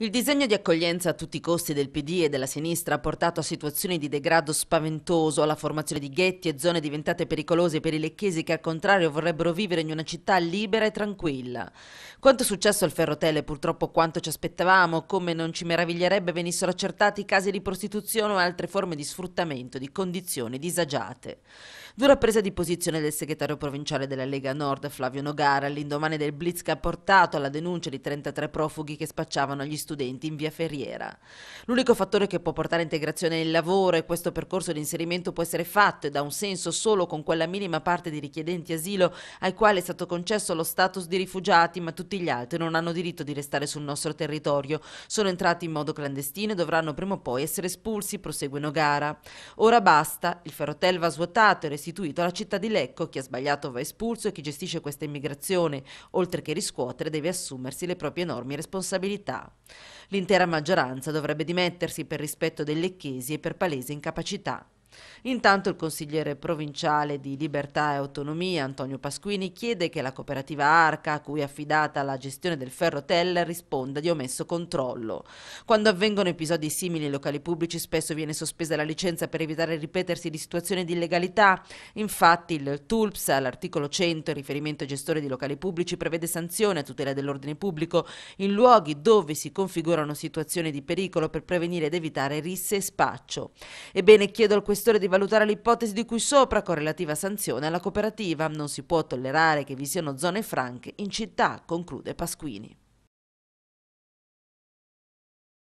Il disegno di accoglienza a tutti i costi del PD e della sinistra ha portato a situazioni di degrado spaventoso, alla formazione di ghetti e zone diventate pericolose per i lecchesi che al contrario vorrebbero vivere in una città libera e tranquilla. Quanto è successo al Ferrotele purtroppo quanto ci aspettavamo, come non ci meraviglierebbe venissero accertati casi di prostituzione o altre forme di sfruttamento, di condizioni disagiate. Dura presa di posizione del segretario provinciale della Lega Nord, Flavio Nogara, all'indomani del blitz che ha portato alla denuncia di 33 profughi che spacciavano gli studenti studenti in via Ferriera. L'unico fattore che può portare integrazione è il lavoro e questo percorso di inserimento può essere fatto e ha un senso solo con quella minima parte di richiedenti asilo ai quali è stato concesso lo status di rifugiati, ma tutti gli altri non hanno diritto di restare sul nostro territorio. Sono entrati in modo clandestino e dovranno prima o poi essere espulsi, proseguono gara. Ora basta, il ferrotel va svuotato e restituito alla città di Lecco, chi ha sbagliato va espulso e chi gestisce questa immigrazione, oltre che riscuotere, deve assumersi le proprie enormi responsabilità. L'intera maggioranza dovrebbe dimettersi per rispetto delle chiesi e per palese incapacità. Intanto il consigliere provinciale di Libertà e Autonomia, Antonio Pasquini, chiede che la cooperativa Arca, a cui è affidata la gestione del ferrotel, risponda di omesso controllo. Quando avvengono episodi simili in locali pubblici spesso viene sospesa la licenza per evitare il ripetersi di situazioni di illegalità. Infatti il TULPS, all'articolo 100, in riferimento ai gestori di locali pubblici, prevede sanzioni a tutela dell'ordine pubblico in luoghi dove si configurano situazioni di pericolo per prevenire ed evitare risse e spaccio. Ebbene, chiedo al questore gestore di valutare l'ipotesi di cui sopra con relativa sanzione alla cooperativa. Non si può tollerare che vi siano zone franche in città, conclude Pasquini.